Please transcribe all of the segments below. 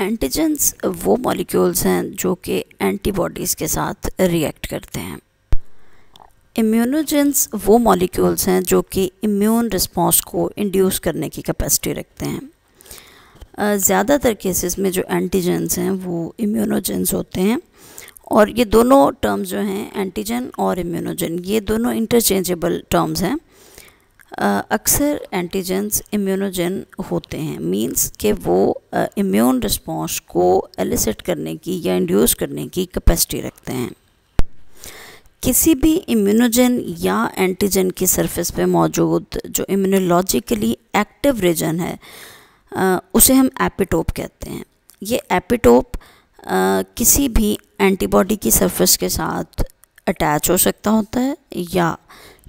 antigens वो molecules हैं जो कि एंटीबॉडीज़ के साथ रिएक्ट करते हैं इम्यूनोजेंस वो मॉलिक्यूल्स हैं जो कि इम्यून रिस्पॉन्स को इंड्यूस करने की कैपेसिटी रखते हैं ज़्यादातर केसेस में जो एंटीजेंस हैं वो इम्यूनोजेंस होते हैं और ये दोनों टर्म्स जो हैं एंटीजन और इम्यूनोजन ये दोनों इंटरचेंजेबल टर्म्स हैं अक्सर एंटीजेंस इम्यूनोजन होते हैं मींस के वो इम्यून रिस्पॉन्स को एलिसिट करने की या इंड्यूस करने की कैपेसिटी रखते हैं किसी भी इम्यूनोजन या एंटीजन की सरफेस पे मौजूद जो इम्यूनोलॉजिकली एक्टिव रीजन है आ, उसे हम एपिटोप कहते हैं ये एपिटोप आ, किसी भी एंटीबॉडी की सरफेस के साथ अटैच हो सकता होता है या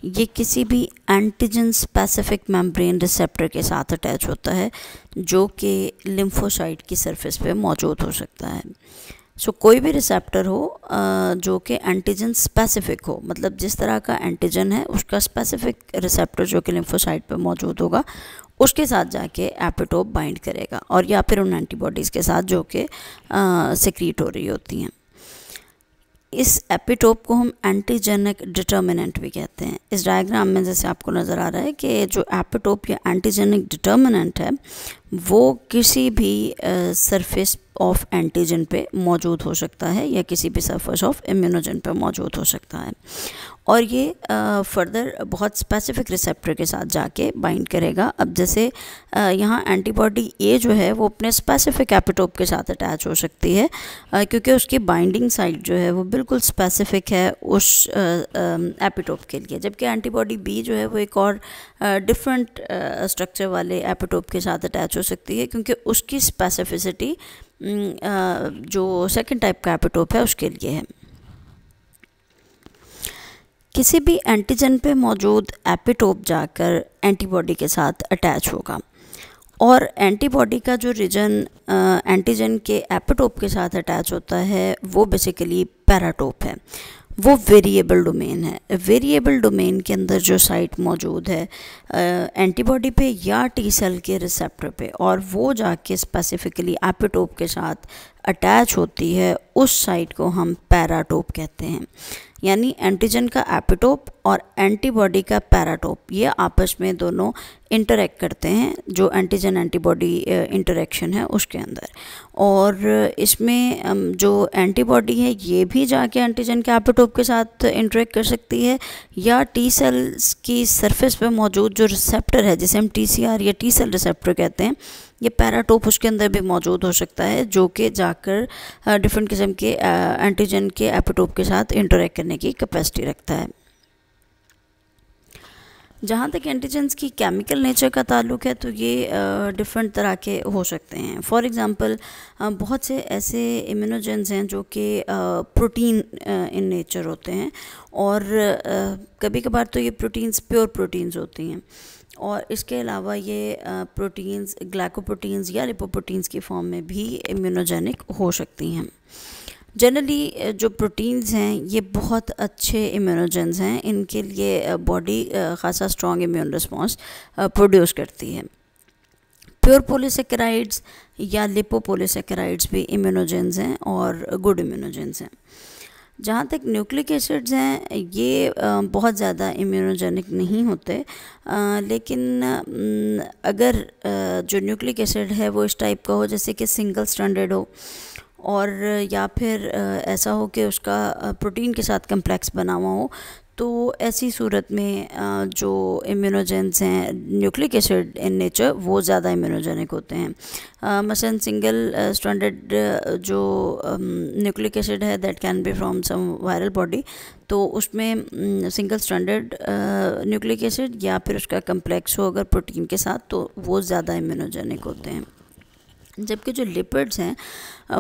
ये किसी भी एंटीजन स्पेसिफिक मेम्ब्रेन रिसेप्टर के साथ अटैच होता है जो कि लिम्फोसाइट की सरफेस पे मौजूद हो सकता है सो so, कोई भी रिसेप्टर हो जो कि एंटीजन स्पेसिफिक हो मतलब जिस तरह का एंटीजन है उसका स्पेसिफिक रिसेप्टर जो कि लिम्फोसाइट पे मौजूद होगा उसके साथ जाके एपिटोप बाइंड करेगा और या फिर उन एंटीबॉडीज़ के साथ जो कि सिक्रीट हो रही होती हैं इस एपिटोप को हम एंटीजेनिक डिटर्मिनेंट भी कहते हैं इस डायग्राम में जैसे आपको नज़र आ रहा है कि जो एपिटोप या एंटीजेनिक डिटर्मिनेंट है वो किसी भी सरफेस ऑफ एंटीजन पे मौजूद हो सकता है या किसी भी सरफेस ऑफ इम्यूनोजन पे मौजूद हो सकता है और ये फर्दर बहुत स्पेसिफिक रिसेप्टर के साथ जाके बाइंड करेगा अब जैसे यहाँ एंटीबॉडी ए जो है वो अपने स्पेसिफिक एपिटोप के साथ अटैच हो सकती है क्योंकि उसकी बाइंडिंग साइट जो है वो बिल्कुल स्पेसिफिक है उस एपिटोप के लिए जबकि एंटीबॉडी बी जो है वो एक और डिफरेंट स्ट्रक्चर वाले एपिटोप के साथ अटैच हो सकती है क्योंकि उसकी स्पेसिफिसिटी जो सेकेंड टाइप का एपिटोप है उसके लिए है किसी भी एंटीजन पे मौजूद एपिटोप जाकर एंटीबॉडी के साथ अटैच होगा और एंटीबॉडी का जो रीजन एंटीजन के एपिटोप के साथ अटैच होता है वो बेसिकली पैराटोप है वो वेरिएबल डोमेन है वेरिएबल डोमेन के अंदर जो साइट मौजूद है एंटीबॉडी पे या टी सेल के रिसेप्टर पे और वो जाके स्पेसिफिकली एपिटोप के साथ अटैच होती है उस साइट को हम पैराटोप कहते हैं यानी एंटीजन का एपिटोप और एंटीबॉडी का पैराटोप ये आपस में दोनों इंटरेक्ट करते हैं जो एंटीजन एंटीबॉडी इंटरेक्शन है उसके अंदर और इसमें जो एंटीबॉडी है ये भी जाके एंटीजन के एपिटोप के साथ इंटरेक्ट कर सकती है या टी सेल्स की सरफेस पे मौजूद जो रिसेप्टर है जिसे हम टी या टी सेल रिसेप्टर कहते हैं ये पैराटोप उसके अंदर भी मौजूद हो सकता है जो कि जाकर डिफरेंट किस्म के एंटीजन के एपिटोप के साथ इंटरेक्ट करने की कैपेसिटी रखता है जहाँ तक एंटीजेंस की केमिकल नेचर का ताल्लुक है तो ये डिफरेंट तरह के हो सकते हैं फॉर एग्ज़ाम्पल बहुत से ऐसे इम्यूनोजेंस हैं जो कि प्रोटीन इन नेचर होते हैं और कभी कभार तो ये प्रोटीन्स प्योर प्रोटीन्स होती हैं और इसके अलावा ये प्रोटीन्स ग्लाइकोप्रोटीन्स या लिपोप्रोटीन्स की फॉर्म में भी इम्यूनोजेनिक हो सकती हैं जनरली जो प्रोटीन्स हैं ये बहुत अच्छे इम्यूनोजेंस हैं इनके लिए बॉडी खासा स्ट्रॉन्ग इम्यून रिस्पॉन्स प्रोड्यूस करती है प्योर पोलिसेकेराइड्स या लिपोपोलिसेकेराइड्स भी इम्यूनोजेंस हैं और गुड इम्यूनोजेंस हैं जहाँ तक न्यूक्लिक एसिड्स हैं ये बहुत ज़्यादा इम्यूनोजेनिक नहीं होते लेकिन अगर जो न्यूक्लिक एसिड है वो इस टाइप का हो जैसे कि सिंगल स्टैंडर्ड हो और या फिर ऐसा हो कि उसका प्रोटीन के साथ कम्प्लेक्स बना हुआ हो तो ऐसी सूरत में जो इम्यूनोजेंस हैं न्यूक्लिक एसिड इन नेचर वो ज़्यादा इम्यूनोजेनिक होते हैं मसन सिंगल स्टैंडर्ड जो न्यूक्लिक एसिड है that can be from some viral body तो उसमें सिंगल स्टैंडर्ड न्यूक्लिक एसिड या फिर उसका कम्प्लेक्स हो अगर प्रोटीन के साथ तो वो ज़्यादा इम्यूनोजेनिक होते हैं जबकि जो लिपिड्स हैं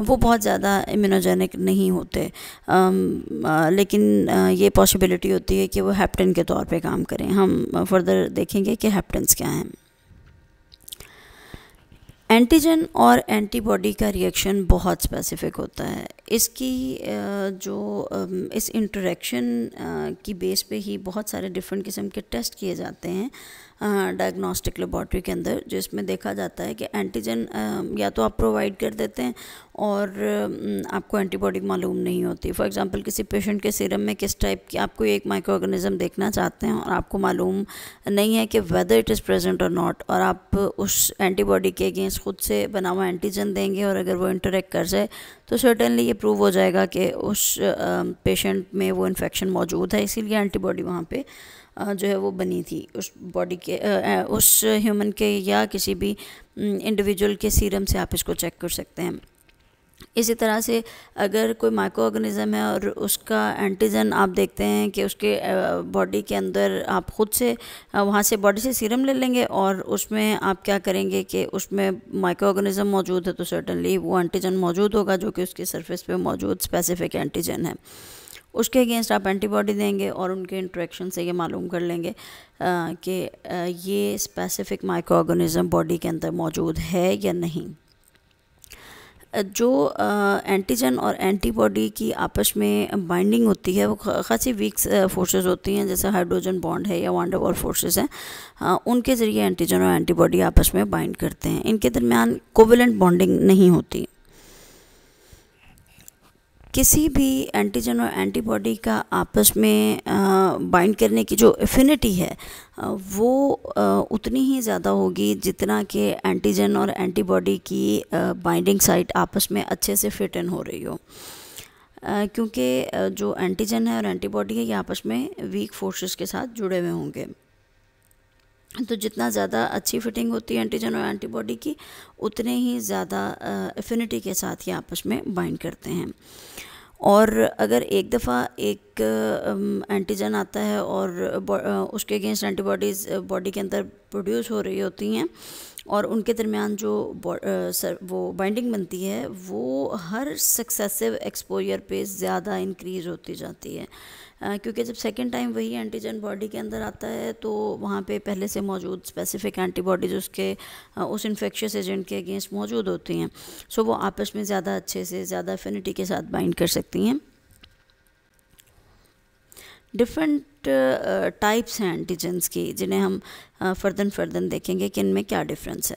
वो बहुत ज़्यादा इम्यूनोजेनिक नहीं होते लेकिन ये पॉसिबिलिटी होती है कि वो हैप्टन के तौर पे काम करें हम फर्दर देखेंगे कि हैप्टन्स क्या हैं एंटीजन और एंटीबॉडी का रिएक्शन बहुत स्पेसिफिक होता है इसकी जो इस इंटरेक्शन की बेस पे ही बहुत सारे डिफरेंट किस्म के टेस्ट किए जाते हैं डायग्नोस्टिक लेबॉर्ट्री के अंदर जिसमें देखा जाता है कि एंटीजन या तो आप प्रोवाइड कर देते हैं और आपको एंटीबॉडी मालूम नहीं होती फॉर एग्जांपल किसी पेशेंट के सीरम में किस टाइप की आपको एक माइक्रो ऑर्गेनिज्म देखना चाहते हैं और आपको मालूम नहीं है कि वेदर इट इज़ प्रेजेंट और नॉट और आप उस एंटीबॉडी के अगेंस्ट खुद से बना हुआ एंटीजन देंगे और अगर वो इंटरेक्ट कर जाए तो सर्टनली ये प्रूव हो जाएगा कि उस पेशेंट में वो इन्फेक्शन मौजूद है इसीलिए एंटीबॉडी वहाँ पर जो है वो बनी थी उस बॉडी के उस ह्यूमन के या किसी भी इंडिविजुअल के सीरम से आप इसको चेक कर सकते हैं इसी तरह से अगर कोई माइक्रो ऑर्गेनिज़म है और उसका एंटीजन आप देखते हैं कि उसके बॉडी के अंदर आप खुद से वहाँ से बॉडी से सीरम ले लेंगे और उसमें आप क्या करेंगे कि उसमें माइक्रो ऑर्गेनिज़म मौजूद है तो सर्टनली वो एंटीजन मौजूद होगा जो कि उसके सरफेस पे मौजूद स्पेसिफिक एंटीजन है उसके अगेंस्ट आप एंटीबॉडी देंगे और उनके इंट्रैक्शन से ये मालूम कर लेंगे कि ये स्पेसिफिक माइक्रो ऑर्गेनिज़म बॉडी के अंदर मौजूद है या नहीं जो एंटीजन और एंटीबॉडी की आपस में बाइंडिंग होती है वो खासी वीक फोर्सेस होती हैं जैसे हाइड्रोजन बॉन्ड है या वांडोवर फोर्सेस हैं उनके ज़रिए एंटीजन और एंटीबॉडी आपस में बाइंड करते हैं इनके दरमियान कोविलेंट बॉन्डिंग नहीं होती किसी भी एंटीजन और एंटीबॉडी का आपस में बाइंड करने की जो एफिनिटी है वो उतनी ही ज़्यादा होगी जितना कि एंटीजन और एंटीबॉडी की बाइंडिंग साइट आपस में अच्छे से फिट इन हो रही हो क्योंकि जो एंटीजन है और एंटीबॉडी है ये आपस में वीक फोर्सेस के साथ जुड़े हुए होंगे तो जितना ज़्यादा अच्छी फिटिंग होती है एंटीजन और एंटीबॉडी की उतने ही ज़्यादा एफिनिटी के साथ ये आपस में बाइंड करते हैं और अगर एक दफ़ा एक एंटीजन आता है और उसके अगेंस्ट एंटीबॉडीज़ बॉडी के अंदर प्रोड्यूस हो रही होती हैं और उनके दरमियान जो वो बाइंडिंग बनती है वो हर सक्सेसिव एक्सपोजर पे ज़्यादा इंक्रीज़ होती जाती है क्योंकि जब सेकेंड टाइम वही एंटीजन बॉडी के अंदर आता है तो वहाँ पे पहले से मौजूद स्पेसिफिक एंटीबॉडीज़ उसके उस इन्फेक्शस एजेंट के अगेंस्ट मौजूद होती हैं सो वो आपस में ज़्यादा अच्छे से ज़्यादा एफिनिटी के साथ बाइंड कर सकती हैं डिफरेंट टाइप्स हैं एंटीजेंस की जिन्हें हम फर्दन फर्दन देखेंगे कि इनमें क्या डिफरेंस है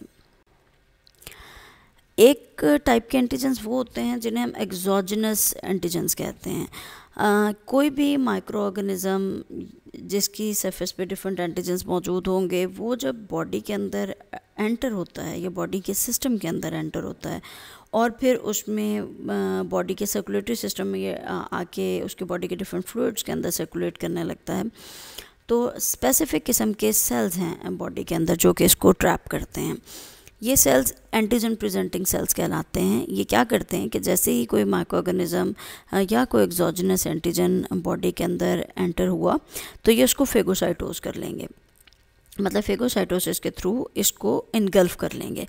एक टाइप के एंटीजेंस वो होते हैं जिन्हें हम एक्जोजनस एंटीजेंस कहते हैं कोई भी माइक्रो ऑर्गेनिज़म जिसकी सरफेस पे डिफरेंट एंटीजेंस मौजूद होंगे वो जब बॉडी के अंदर एंटर होता है या बॉडी के सिस्टम के अंदर एंटर होता है और फिर उसमें बॉडी के सर्कुलेटरी सिस्टम में आके उसके बॉडी के डिफरेंट फ्लूड्स के अंदर सर्कुलेट करने लगता है तो स्पेसिफिक किस्म के सेल्स हैं बॉडी के अंदर जो कि इसको ट्रैप करते हैं ये सेल्स एंटीजन प्रेजेंटिंग सेल्स कहलाते हैं ये क्या करते हैं कि जैसे ही कोई माइक्रो ऑर्गेनिज्म या कोई एक्जोजनस एंटीजन बॉडी के अंदर एंटर हुआ तो ये उसको फेगोसाइटोज कर लेंगे मतलब फेगोसाइटोसिस के थ्रू इसको इनगल्फ कर लेंगे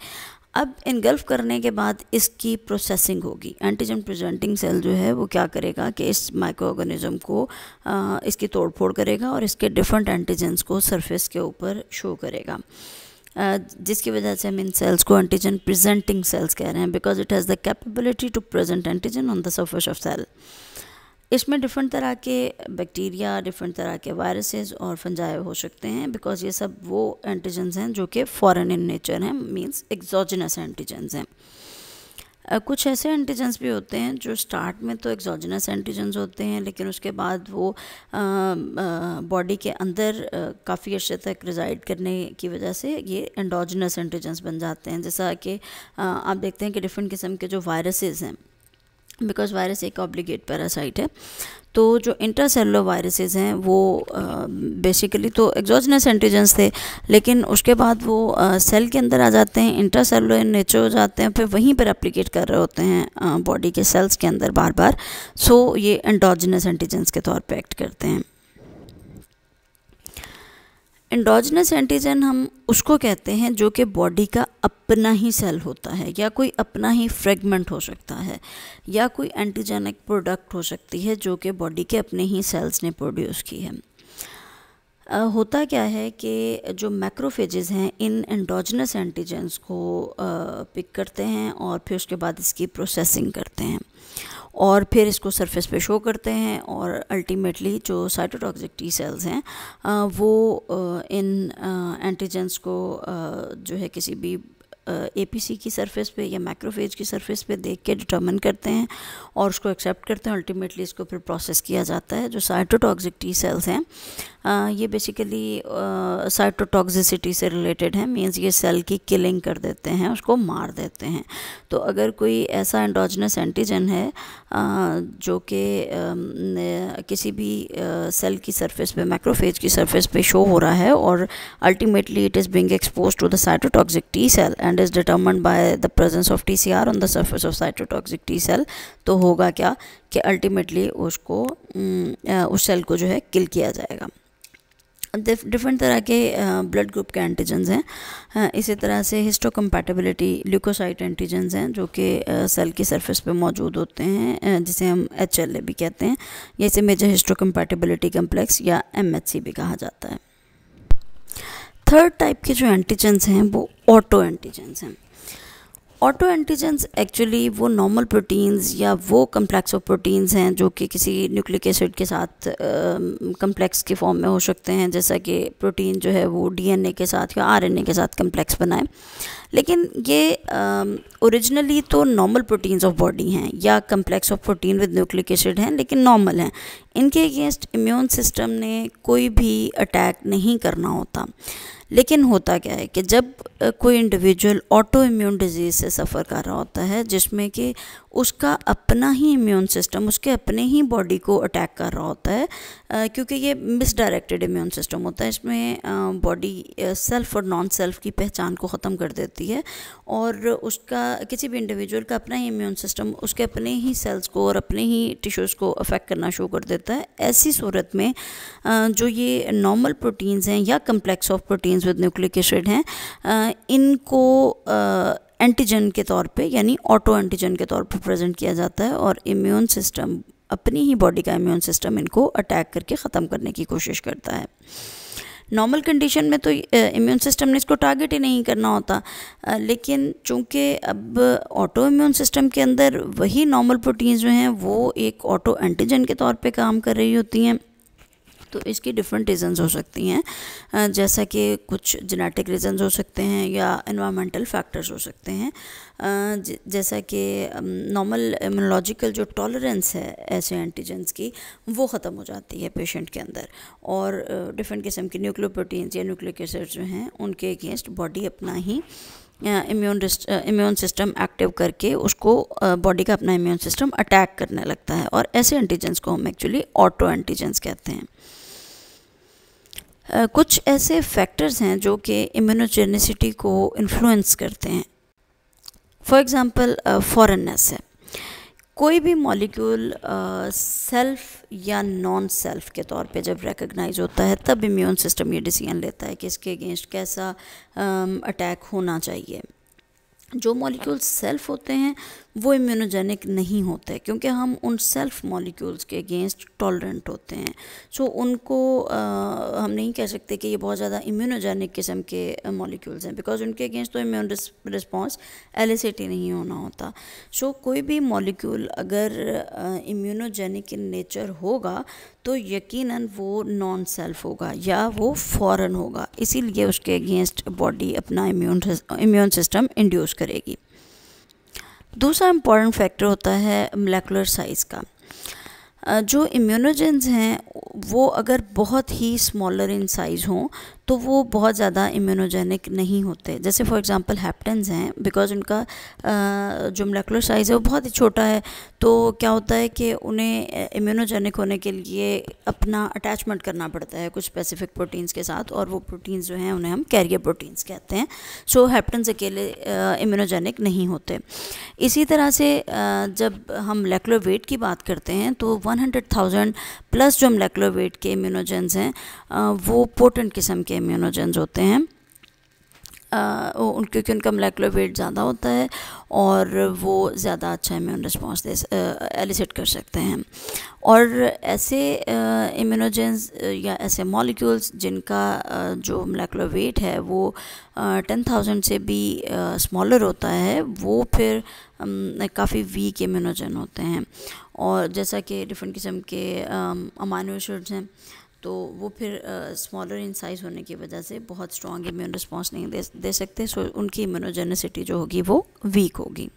अब इनगल्फ करने के बाद इसकी प्रोसेसिंग होगी एंटीजन प्रेजेंटिंग सेल जो है वो क्या करेगा कि इस माइक्रो ऑर्गेनिज़म को आ, इसकी तोड़फोड़ करेगा और इसके डिफरेंट एंटीजेंस को सरफेस के ऊपर शो करेगा Uh, जिसकी वजह से हम इन सेल्स को एंटीजन प्रेजेंटिंग सेल्स कह रहे हैं because it has the capability to present antigen on the surface of cell इसमें डिफरेंट तरह के बैक्टीरिया डिफरेंट तरह के वायरसेस और फंजाए हो सकते हैं बिकॉज ये सब वो एंटीजन्स हैं जो कि फॉरेन इन नेचर हैं मींस एक्जोजिनस एंटीजन्स हैं कुछ ऐसे एंटीजेंस भी होते हैं जो स्टार्ट में तो एक्सोजनस एंटीजेंस होते हैं लेकिन उसके बाद वो बॉडी के अंदर काफ़ी अर्से तक रिजाइड करने की वजह से ये एंडोजनस एंटीजेंस बन जाते हैं जैसा कि आप देखते हैं कि डिफरेंट किस्म के जो वायरसेस हैं बिकॉज वायरस एक ऑब्लिगेट पैरासाइट है तो जो इंटरसेलुलर वायरसेस हैं वो बेसिकली तो एग्जॉजनस एंटीजेंस थे लेकिन उसके बाद वो सेल के अंदर आ जाते हैं इन नेचर हो जाते हैं फिर वहीं पर एप्लीकेट कर रहे होते हैं बॉडी के सेल्स के अंदर बार बार सो ये एंडोजनस एंटीजेंस के तौर पर एक्ट करते हैं एंडोजनस एंटीजन हम उसको कहते हैं जो कि बॉडी का अपना ही सेल होता है या कोई अपना ही फ्रेगमेंट हो सकता है या कोई एंटीजेनिक प्रोडक्ट हो सकती है जो कि बॉडी के अपने ही सेल्स ने प्रोड्यूस की है होता क्या है कि जो मैक्रोफेजेस हैं इन एंडोजनस एंटीजेंस को पिक करते हैं और फिर उसके बाद इसकी प्रोसेसिंग करते हैं और फिर इसको सरफेस पे शो करते हैं और अल्टीमेटली जो साइटोटॉक्सिक टी सेल्स हैं वो इन एंटीजेंस को जो है किसी भी एपीसी की सरफेस पे या माइक्रोफेज की सरफेस पे देख के डिटर्मन करते हैं और उसको एक्सेप्ट करते हैं अल्टीमेटली इसको फिर प्रोसेस किया जाता है जो साइटोटॉक्सिक टी सेल्स हैं ये बेसिकली साइटोटॉक्सिसिटी से रिलेटेड हैं मींस ये सेल की किलिंग कर देते हैं उसको मार देते हैं तो अगर कोई ऐसा एंडोजनस एंटीजन है आ, जो कि किसी भी सेल की सरफेस पे माइक्रोफेज की सरफेस पे शो हो रहा है और ultimately it is being exposed to the cytotoxic T cell and determine is the presence of T C R on the surface of cytotoxic T cell तो होगा क्या कि अल्टीमेटली उसको उस सेल को जो है किल किया जाएगा डिफरेंट तरह के ब्लड ग्रुप के एंटीजेंस हैं इसी तरह से हिस्टोकम्पैटिबिलिटी ल्यूकोसाइट एंटीजन्स हैं जो कि सेल की सरफेस पे मौजूद होते हैं जिसे हम एच भी कहते हैं या इसे मेजर हिस्टोकम्पैटिबिलिटी कम्प्लेक्स या एम भी कहा जाता है थर्ड टाइप के जो एंटीजेंस हैं वो ऑटो एंटीजेंस हैं ऑटो एंटीजेंस एक्चुअली वो नॉर्मल प्रोटीन्स या वो कम्प्लेक्स ऑफ प्रोटीन्स हैं जो कि किसी न्यूक्लिक एसिड के साथ कम्प्लेक्स के फॉर्म में हो सकते हैं जैसा कि प्रोटीन जो है वो डीएनए के साथ या आरएनए के साथ कम्प्लेक्स बनाए लेकिन ये ओरिजिनली तो नॉर्मल प्रोटीन्स ऑफ बॉडी हैं या complex of protein with nucleic acid हैं लेकिन नॉर्मल हैं इनके अगेंस्ट इम्यून सिस्टम ने कोई भी अटैक नहीं करना होता लेकिन होता क्या है कि जब कोई इंडिविजुअल ऑटो इम्यून डिजीज़ से सफ़र कर रहा होता है जिसमें कि उसका अपना ही इम्यून सिस्टम उसके अपने ही बॉडी को अटैक कर रहा होता है क्योंकि ये मिसडायरेक्टेड इम्यून सिस्टम होता है इसमें बॉडी सेल्फ और नॉन सेल्फ की पहचान को ख़त्म कर देती है और उसका किसी भी इंडिविजुअल का अपना ही इम्यून सिस्टम उसके अपने ही सेल्स को और अपने ही टिश्यूज़ को अफेक्ट करना शुरू कर देता है ऐसी सूरत में जो ये नॉर्मल प्रोटीन्स हैं या complex of proteins with nucleic acid हैं इनको एंटीजन के तौर पे यानी ऑटो एंटीजन के तौर पे प्रेजेंट किया जाता है और इम्यून सिस्टम अपनी ही बॉडी का इम्यून सिस्टम इनको अटैक करके ख़त्म करने की कोशिश करता है नॉर्मल कंडीशन में तो इम्यून सिस्टम ने इसको टारगेट ही नहीं करना होता लेकिन चूंकि अब ऑटो इम्यून सिस्टम के अंदर वही नॉर्मल प्रोटीन्स जो हैं वो एक ऑटो एंटीजन के तौर पे काम कर रही होती हैं तो इसकी डिफरेंट रीज़न्स हो सकती हैं जैसा कि कुछ जेनेटिक रीजन् हो सकते हैं या इन्वामेंटल फैक्टर्स हो सकते हैं जैसा कि नॉर्मल इम्यूनोलॉजिकल जो टॉलरेंस है ऐसे एंटीजेंस की वो ख़त्म हो जाती है पेशेंट के अंदर और डिफरेंट किस्म की न्यूक्लियोप्रोटीन्स या न्यूक्लिक एसिड जो हैं उनके अगेंस्ट बॉडी अपना ही इम्यून इम्यून सिस्टम एक्टिव करके उसको बॉडी का अपना इम्यून सिस्टम अटैक करने लगता है और ऐसे एंटीजेंस को हम एक्चुअली ऑटो एंटीजेंस कहते हैं कुछ ऐसे फैक्टर्स हैं जो कि इम्यूनोजेनिसिटी को इन्फ्लुएंस करते हैं फॉर एग्ज़ाम्पल फॉरननेस है कोई भी मॉलिक्यूल सेल्फ या नॉन सेल्फ के तौर पे जब रिकग्नाइज होता है तब इम्यून सिस्टम ये डिसीजन लेता है कि इसके अगेंस्ट कैसा अटैक होना चाहिए जो मॉलिक्यूल सेल्फ होते हैं वो इम्यूनोजेनिक नहीं होते क्योंकि हम उन सेल्फ मॉलिक्यूल्स के अगेंस्ट टॉलरेंट होते हैं सो so, उनको आ, हम नहीं कह सकते कि ये बहुत ज़्यादा इम्यूनोजेनिक किस्म के मॉलिक्यूल्स हैं बिकॉज उनके अगेंस्ट तो इम्यून रिस्पॉन्स एलिसिटी नहीं होना होता सो so, कोई भी मॉलिक्यूल अगर इम्यूनोजेनिक इन नेचर होगा तो यकीन वो नॉन सेल्फ होगा या वो फॉरन होगा इसीलिए उसके अगेंस्ट बॉडी अपना इम्यून इम्यून सिस्टम इंड्यूस करेगी दूसरा इम्पॉर्टेंट फैक्टर होता है मलेकुलर साइज़ का जो इम्यूनोजेंस हैं वो अगर बहुत ही स्मॉलर इन साइज़ हों तो वो बहुत ज़्यादा इम्यूनोजेनिक नहीं होते जैसे फॉर एग्जांपल हैप्टन्स हैं बिकॉज उनका जो मलेकुलर साइज़ है वो बहुत ही छोटा है तो क्या होता है कि उन्हें इम्यूनोजेनिक होने के लिए अपना अटैचमेंट करना पड़ता है कुछ स्पेसिफिक प्रोटीन्स के साथ और वो प्रोटीन्स जो हैं उन्हें हम कैरियर प्रोटीन्स कहते हैं सो so, हैप्टन्स अकेले इम्यूनोजेनिक नहीं होते इसी तरह से जब हम मलेकुलर वेट की बात करते हैं तो वन प्लस जो मलेकुलर वेट के इम्यूनोजेंस हैं वो पोटेंट किस्म के इम्यूनोजेंस होते हैं उन क्योंकि उनका मलेकुलर वेट ज़्यादा होता है और वो ज़्यादा अच्छा इम्यून रिस्पॉन्स दे एलिसिट कर सकते हैं और ऐसे इम्यूनोजेंस या ऐसे मॉलिक्यूल्स जिनका आ, जो मलेकुलर वेट है वो टेन थाउजेंड से भी स्मॉलर होता है वो फिर काफ़ी वीक इम्यूनोजन होते हैं और जैसा कि डिफरेंट किस्म के अमानोशर्ड्स हैं आ, तो वो फिर स्मॉलर इन साइज़ होने की वजह से बहुत स्ट्रॉन्ग इम्यून रिस्पॉन्स नहीं दे दे सकते सो उनकी इम्यूनोजेनेसिटी जो होगी वो वीक होगी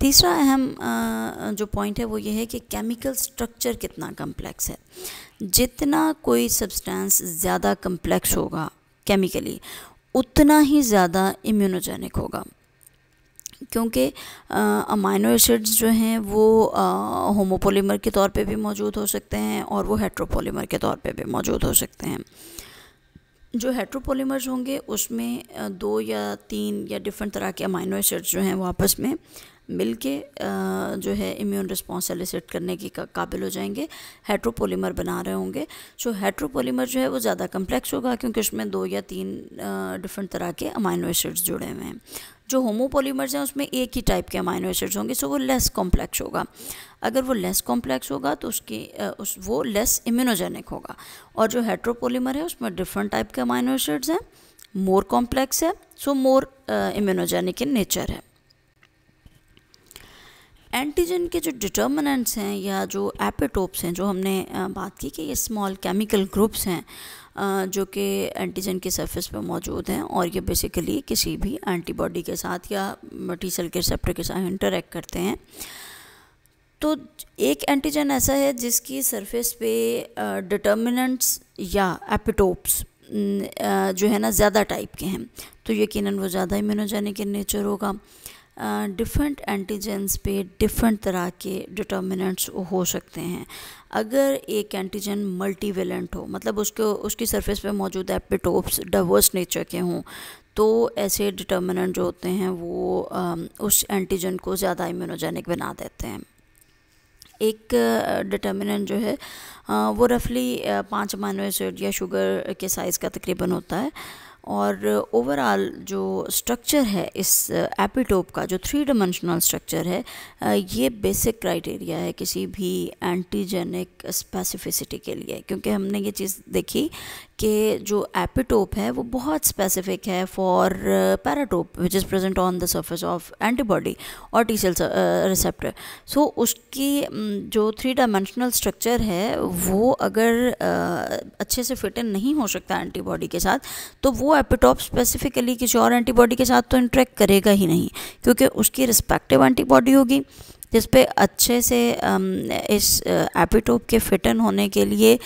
तीसरा अहम जो पॉइंट है वो ये है कि केमिकल स्ट्रक्चर कितना कम्प्लेक्स है जितना कोई सब्सटेंस ज़्यादा कम्प्लेक्स होगा केमिकली उतना ही ज़्यादा इम्यूनोजेनिक होगा क्योंकि अमाइनो एसिड्स जो हैं वो होमोपोलीमर के तौर पे भी मौजूद हो सकते हैं और वो हेट्रोपोलीमर के तौर पे भी मौजूद हो सकते हैं जो हेट्रोपोलीमर्स होंगे उसमें दो या तीन या डिफरेंट तरह के अमाइनो एसिड्स जो हैं वो आपस में मिल के जो है इम्यून रिस्पॉन्स एलिसिट करने के काबिल हो जाएंगे हेट्रोपोलीमर बना रहे होंगे सो हेट्रोपोलीमर जो है वो ज़्यादा कम्प्लेक्स होगा क्योंकि उसमें दो या तीन डिफरेंट तरह के अमाइनो एसिड्स जुड़े हुए हैं जो होमोपोलीमर्स हैं उसमें एक ही टाइप के अमाइनो एसिड्स होंगे सो वो लेस कॉम्प्लेक्स होगा अगर वो लेस कॉम्प्लेक्स होगा तो उसकी उस वो लेस इम्यूनोजेनिक होगा और जो हेट्रोपोलीमर है उसमें डिफरेंट टाइप के अमाइनो एसिड्स हैं मोर कॉम्प्लेक्स है so more immunogenic in nature है एंटीजन के जो डिटर्मिनेंट्स हैं या जो एपिटोप्स हैं जो हमने बात की कि ये स्मॉल केमिकल ग्रुप्स हैं जो कि एंटीजन के सरफेस पर मौजूद हैं और ये बेसिकली किसी भी एंटीबॉडी के साथ या मटीसल के रिसेप्टर के साथ इंटरेक्ट करते हैं तो एक एंटीजन ऐसा है जिसकी सरफेस पे डिटर्मिनेंट्स या एपिटोप्स जो है ना ज़्यादा टाइप के हैं तो यकीनन वो ज़्यादा इम्यूनोजेनिक इन नेचर होगा डिफरेंट एंटीजेंस पे डिफरेंट तरह के डिटर्मिनेंट्स हो सकते हैं अगर एक एंटीजन मल्टीवेलेंट हो मतलब उसको उसकी सरफेस पे मौजूद एपिटोप्स डाइवर्स नेचर के हों तो ऐसे डिटर्मिनेंट जो होते हैं वो आ, उस एंटीजन को ज़्यादा इम्यूनोजेनिक बना देते हैं एक डिटर्मिनेंट जो है वो रफली पाँच मानो एसिड या शुगर के साइज़ का तकरीबन होता है और ओवरऑल जो स्ट्रक्चर है इस एपिटोप uh, का जो थ्री डिमेंशनल स्ट्रक्चर है uh, ये बेसिक क्राइटेरिया है किसी भी एंटीजेनिक स्पेसिफिसिटी के लिए क्योंकि हमने ये चीज़ देखी के जो एपिटोप है वो बहुत स्पेसिफिक है for paratope which is present on the surface of antibody और टी सेल रिसेप्टर सो उसकी mm, जो थ्री डायमेंशनल स्ट्रक्चर है वो अगर uh, अच्छे से फिट इन नहीं हो सकता एंटीबॉडी के साथ तो वो एपिटोप स्पेसिफिकली किसी और एंटीबॉडी के साथ तो इंट्रैक्ट करेगा ही नहीं क्योंकि उसकी रिस्पेक्टिव एंटीबॉडी होगी जिस पे अच्छे से इस एपिटोप के फिटन होने के लिए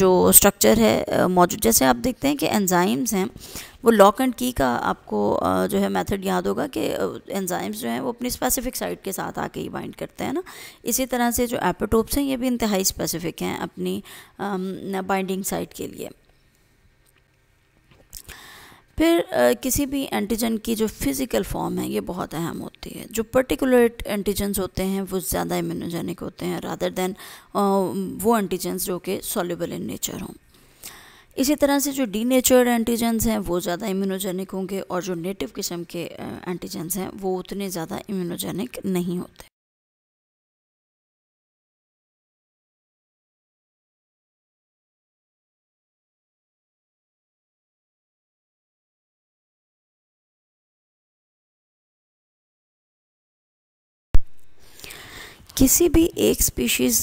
जो स्ट्रक्चर है मौजूद जैसे आप देखते हैं कि एंजाइम्स हैं वो लॉक एंड की का आपको जो है मेथड याद होगा कि एंजाइम्स जो हैं वो अपनी स्पेसिफिक साइट के साथ आके ही बाइंड करते हैं ना इसी तरह से जो एपिटोप्स हैं ये भी इंतहाई स्पेसिफिक हैं अपनी बाइंडिंग साइट के लिए फिर आ, किसी भी एंटीजन की जो फिज़िकल फॉर्म है ये बहुत अहम होती है जो पर्टिकुलर एंटीजन्स होते हैं वो ज़्यादा इम्यूनोजेनिक होते हैं रादर दैन वो एंटीजन्स जो कि सॉल्यूबल इन नेचर हों इसी तरह से जो डी नेचर एंटीजेंस हैं वो ज़्यादा इम्यूनोजेनिक होंगे और जो नेटिव किस्म के एंटीजेंस हैं वो उतने ज़्यादा इम्यूनोजेनिक नहीं होते किसी भी एक स्पीशीज़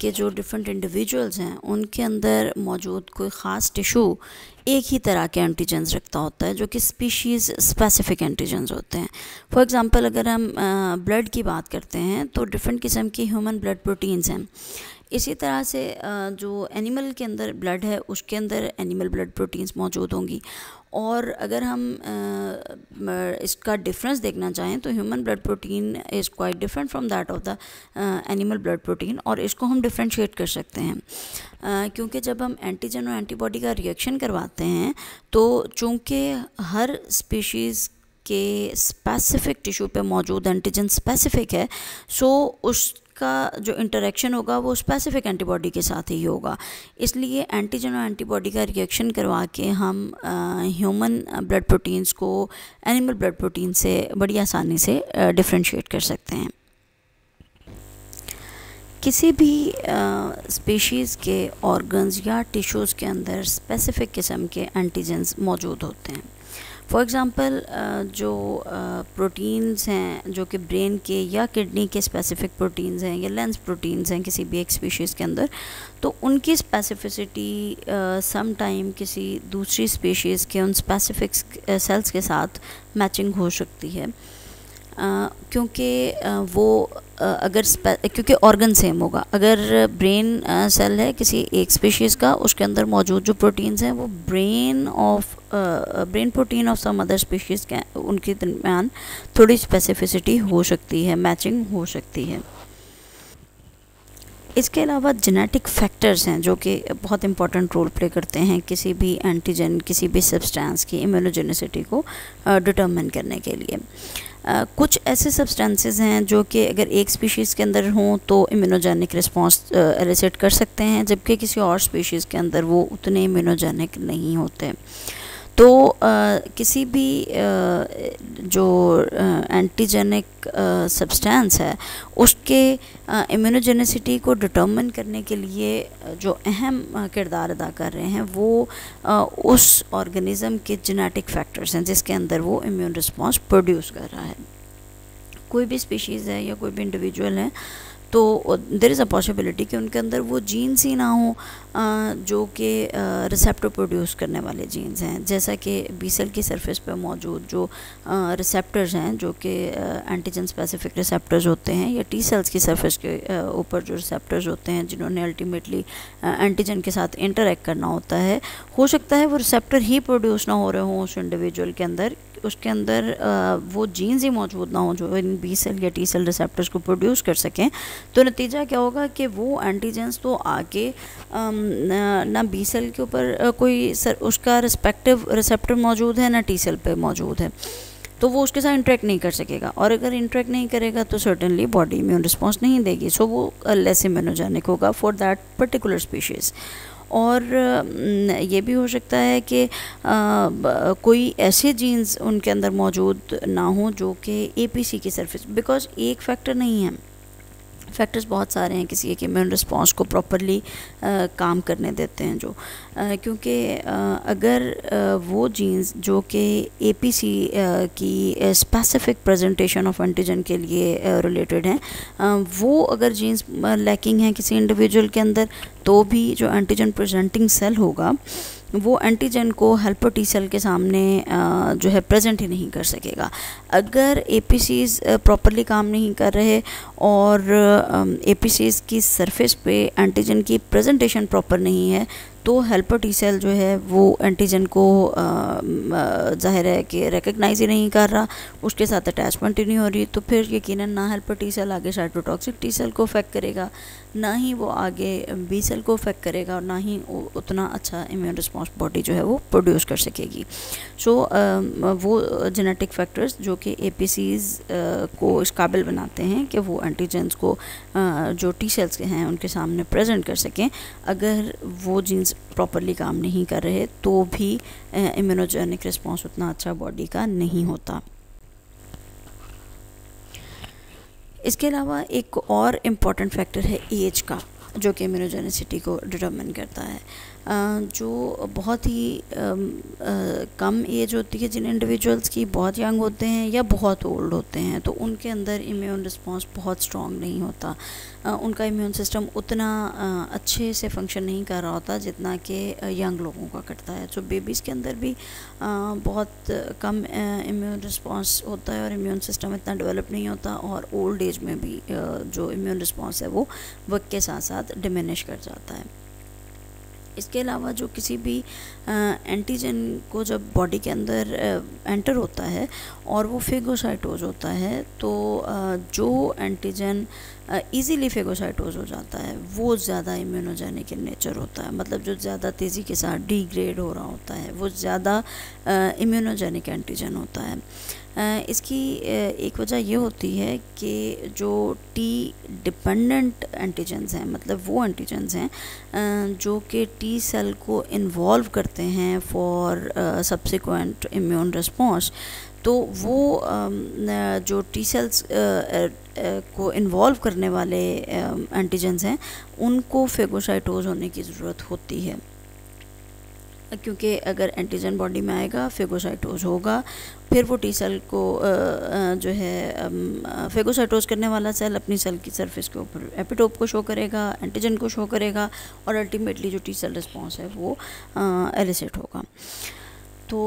के जो डिफरेंट इंडिविजुअल्स हैं उनके अंदर मौजूद कोई ख़ास टिशू एक ही तरह के एंटीजेंस रखता होता है जो कि स्पीशीज़ स्पेसिफिक एंटीजेंस होते हैं फॉर एग्जांपल अगर हम ब्लड की बात करते हैं तो डिफरेंट किस्म की ह्यूमन ब्लड प्रोटीन्स हैं इसी तरह से जो एनिमल के अंदर ब्लड है उसके अंदर एनिमल ब्लड प्रोटीन्स मौजूद होंगी और अगर हम इसका डिफरेंस देखना चाहें तो human blood protein is quite different from that of the animal blood protein और इसको हम डिफ्रेंशिएट कर सकते हैं क्योंकि जब हम एंटीजन और एंटीबॉडी का रिएक्शन करवाते हैं तो चूँकि हर स्पीशीज़ के स्पेसिफिक टिश्यू पे मौजूद एंटीजन स्पेसिफिक है सो उस इसका जो इंटरेक्शन होगा वो स्पेसिफिक एंटीबॉडी के साथ ही होगा इसलिए एंटीजन और एंटीबॉडी का रिएक्शन करवा के हम ह्यूमन ब्लड प्रोटीन्स को एनिमल ब्लड प्रोटीन से बड़ी आसानी से डिफ्रेंशिएट कर सकते हैं किसी भी स्पीशीज़ के ऑर्गन्स या टिश्यूज़ के अंदर स्पेसिफिक किस्म के एंटीजेंस मौजूद होते हैं फॉर एग्ज़ाम्पल uh, जो प्रोटीन्स uh, हैं जो कि ब्रेन के या किडनी के स्पेसिफिक प्रोटीन्स हैं या लेंस प्रोटीन्स हैं किसी भी एक स्पीशीज़ के अंदर तो उनकी स्पेसिफिसिटी सम टाइम किसी दूसरी स्पीशीज़ के उन स्पेसिफिक सेल्स uh, के साथ मैचिंग हो सकती है क्योंकि वो अगर क्योंकि ऑर्गन सेम होगा अगर ब्रेन सेल है किसी एक स्पीशीज़ का उसके अंदर मौजूद जो प्रोटीन्स हैं वो brain of brain protein of some other species के उनके दरमियान थोड़ी स्पेसिफिसिटी हो सकती है मैचिंग हो सकती है इसके अलावा जेनेटिक फैक्टर्स हैं जो कि बहुत इंपॉर्टेंट रोल प्ले करते हैं किसी भी एंटीजन किसी भी सब्सटेंस की इम्यूनोजेनिसिटी को डिटर्मन करने के लिए कुछ ऐसे सब्सटेंसेस हैं जो कि अगर एक स्पीशीज़ के अंदर हों तो इम्यूनोजेनिक रिस्पॉन्स एलिसिट कर सकते हैं जबकि किसी और स्पीशीज़ के अंदर वो उतने इम्यूनोजेनिक नहीं होते तो आ, किसी भी आ, जो एंटीजेनिक सब्सटेंस है उसके इम्यूनोजेनिसिटी को डिटरमिन करने के लिए जो अहम किरदार अदा कर रहे हैं वो आ, उस ऑर्गेनिज़म के जेनेटिक फैक्टर्स हैं जिसके अंदर वो इम्यून रिस्पॉन्स प्रोड्यूस कर रहा है कोई भी स्पीशीज़ है या कोई भी इंडिविजुअल है तो देर इज़ अ पॉसिबिलिटी कि उनके अंदर वो जीन्स ही ना हो जो कि रिसेप्टर प्रोड्यूस करने वाले जीन्स हैं जैसा कि बीसल की सरफेस पर मौजूद जो रिसेप्टर्स हैं जो कि एंटीजन स्पेसिफिक रिसेप्टर्स होते हैं या टी सेल्स की सरफेस के ऊपर जो रिसेप्टर्स होते हैं जिन्होंने अल्टीमेटली एंटीजन के साथ इंटरेक्ट करना होता है हो सकता है वो रिसेप्टर ही प्रोड्यूस ना हो रहे हों उस इंडिविजुअल के अंदर उसके अंदर वो जीन्स ही मौजूद ना हो जो इन बी सेल या टी सेल रिसेप्टर्स को प्रोड्यूस कर सकें तो नतीजा क्या होगा कि वो एंटीजेंस तो आके ना बी सेल के ऊपर कोई सर उसका रिस्पेक्टिव रिसेप्टर मौजूद है ना टी सेल पर मौजूद है तो वो उसके साथ इंटरेक्ट नहीं कर सकेगा और अगर इंटरेक्ट नहीं करेगा तो सर्टनली बॉडी इम्यून रिस्पॉन्स नहीं देगी सो वो लेस इम्यूनोजेनिक होगा फॉर दैट पर्टिकुलर स्पीशीज़ और ये भी हो सकता है कि कोई ऐसे जीन्स उनके अंदर मौजूद ना हो जो कि ए पी सी की सरफेस बिकॉज एक फैक्टर नहीं है फैक्टर्स बहुत सारे हैं किसी के इम्यून रिस्पॉन्स को प्रॉपरली काम करने देते हैं जो क्योंकि अगर वो जीन्स जो कि ए की स्पेसिफिक प्रेजेंटेशन ऑफ एंटीजन के लिए रिलेटेड हैं वो अगर जीन्स लैकिंग हैं किसी इंडिविजुअल के अंदर तो भी जो एंटीजन प्रेजेंटिंग सेल होगा वो एंटीजन को हेल्पर टी सेल के सामने जो है प्रेजेंट ही नहीं कर सकेगा अगर ए प्रॉपरली काम नहीं कर रहे और ए की सरफेस पे एंटीजन की प्रेजेंटेशन प्रॉपर नहीं है तो हेल्पर टी सेल जो है वो एंटीजन को जाहिर है कि रिकग्नाइज ही नहीं कर रहा उसके साथ अटैचमेंट ही नहीं हो रही तो फिर यकीनन ना हेल्पर टी सेल आगे साइटोटॉक्सिक टी सेल को अफेक्ट करेगा ना ही वो आगे बी सेल को इफेक्ट करेगा और ना ही उतना अच्छा इम्यून रिस्पॉन्स बॉडी जो है वो प्रोड्यूस कर सकेगी सो so, वो जेनेटिक फैक्टर्स जो कि ए को इस काबिल बनाते हैं कि वो एंटीजेंस को जो टी सेल्स के हैं उनके सामने प्रेजेंट कर सकें अगर वो जीन्स प्रॉपरली काम नहीं कर रहे तो भी इम्यूनोजेनिक रिस्पॉन्स उतना अच्छा बॉडी का नहीं होता इसके अलावा एक और इम्पॉर्टेंट फैक्टर है एज e का जो कि इम्यूनोजेनिसिटी को डिटर्मन करता है जो बहुत ही कम एज होती है जिन इंडिविजुअल्स की बहुत यंग होते हैं या बहुत ओल्ड होते हैं तो उनके अंदर इम्यून रिस्पॉन्स बहुत स्ट्रॉन्ग नहीं होता उनका इम्यून सिस्टम उतना अच्छे से फंक्शन नहीं कर रहा होता जितना कि यंग लोगों का करता है तो बेबीज़ के अंदर भी बहुत कम इम्यून रिस्पॉन्स होता है और इम्यून सिस्टम इतना डेवलप नहीं होता और ओल्ड एज में भी जो इम्यून रिस्पॉन्स है वो वक्त के साथ साथ डिमिनिश कर जाता है इसके अलावा जो किसी भी एंटीजन को जब बॉडी के अंदर एंटर होता है और वो फेगोसाइटोज होता है तो जो एंटीजन इजीली फेगोसाइटोज हो जाता है वो ज़्यादा इम्यूनोजेनिक इन नेचर होता है मतलब जो ज़्यादा तेज़ी के साथ डिग्रेड हो रहा होता है वो ज़्यादा इम्यूनोजेनिक एंटीजन होता है इसकी एक वजह यह होती है कि जो टी डिपेंडेंट एंटीजेंस हैं मतलब वो एंटीजेंस हैं जो कि टी सेल को इन्वॉल्व करते हैं फॉर सब्सिक्वेंट इम्यून रिस्पॉन्स तो वो जो टी सेल्स को इन्वॉल्व करने वाले एंटीजन्स हैं उनको फेगोसाइटोज होने की ज़रूरत होती है क्योंकि अगर एंटीजन बॉडी में आएगा फेगोसाइटोज होगा फिर वो टी सेल को जो है फेगोसाइटोज करने वाला सेल अपनी सेल की सरफेस के ऊपर एपिटोप को शो करेगा एंटीजन को शो करेगा और अल्टीमेटली जो टी सेल रिस्पॉन्स है वो एलिसेट होगा तो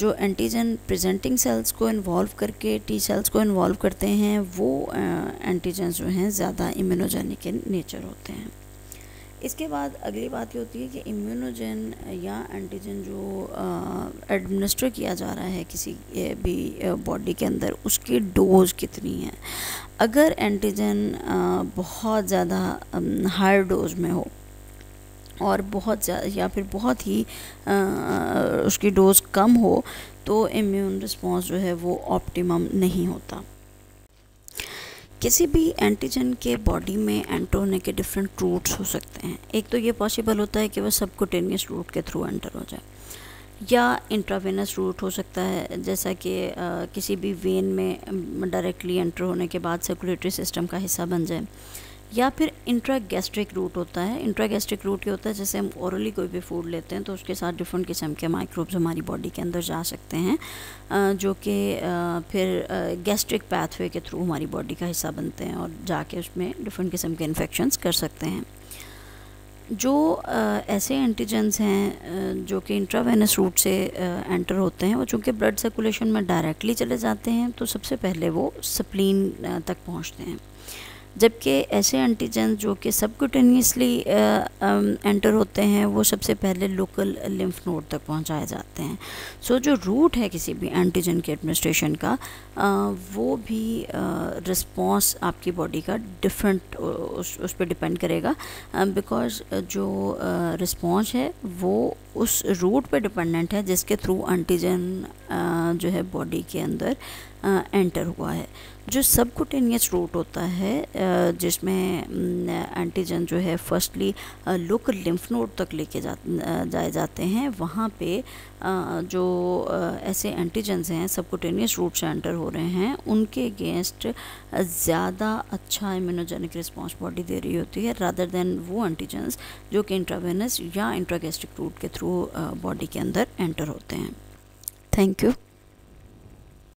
जो एंटीजन प्रेजेंटिंग सेल्स को इन्वॉल्व करके टी सेल्स को इन्वॉल्व करते हैं वो एंटीजन जो हैं ज़्यादा इम्यूनोजेनिक नेचर होते हैं इसके बाद अगली बात ये होती है कि इम्यूनोजन या एंटीजन जो एडमिनिस्टर किया जा रहा है किसी भी बॉडी के अंदर उसकी डोज कितनी है अगर एंटीजन बहुत ज़्यादा हाई डोज में हो और बहुत ज़्यादा या फिर बहुत ही आ, उसकी डोज कम हो तो इम्यून रिस्पॉन्स जो है वो ऑप्टिमम नहीं होता किसी भी एंटीजन के बॉडी में एंटर होने के डिफरेंट रूट्स हो सकते हैं एक तो ये पॉसिबल होता है कि वह सबकुटेनियस रूट के थ्रू एंटर हो जाए या इंट्रावेनस रूट हो सकता है जैसा कि किसी भी वेन में डायरेक्टली एंटर होने के बाद सर्कुलेटरी सिस्टम का हिस्सा बन जाए या फिर इंट्रागैस्ट्रिक रूट होता है इंट्रागैस्ट्रिक रूट क्या होता है जैसे हम औरली कोई भी फूड लेते हैं तो उसके साथ डिफरेंट किस्म के माइक्रोब्स हमारी बॉडी के अंदर जा सकते हैं जो कि फिर गैस्ट्रिक पैथवे के थ्रू हमारी बॉडी का हिस्सा बनते हैं और जाके उसमें डिफरेंट किस्म के इन्फेक्शंस कर सकते हैं जो ऐसे एंटीजेंस हैं जो कि इंट्रावेनस रूट से एंटर होते हैं वो चूँकि ब्लड सर्कुलेशन में डायरेक्टली चले जाते हैं तो सबसे पहले वो सप्लिन तक पहुँचते हैं जबकि ऐसे एंटीजन जो कि सबकुटेनियसली एंटर होते हैं वो सबसे पहले लोकल लिम्फ नोड तक पहुंचाए जाते हैं सो so, जो रूट है किसी भी एंटीजन के एडमिनिस्ट्रेशन का आ, वो भी रिस्पॉन्स आपकी बॉडी का डिफरेंट उस, उस पर डिपेंड करेगा बिकॉज जो रिस्पॉन्स है वो उस रूट पे डिपेंडेंट है जिसके थ्रू एंटीजन जो है बॉडी के अंदर एंटर हुआ है जो सबकुटेनियस रूट होता है जिसमें एंटीजन जो है फर्स्टली लोकल लिम्फ नोड तक लेके जाए जाते हैं वहाँ पे जो ऐसे एंटीजन्स हैं सबकुटेनियस रूट से एंटर हो रहे हैं उनके अगेंस्ट ज़्यादा अच्छा इम्यूनोजेनिक रिस्पॉन्स बॉडी दे रही होती है रादर देन वो एंटीजन्स जो कि इंट्रावेनस या इंट्रागेस्टिक रूट के थ्रू बॉडी के अंदर एंटर होते हैं थैंक यू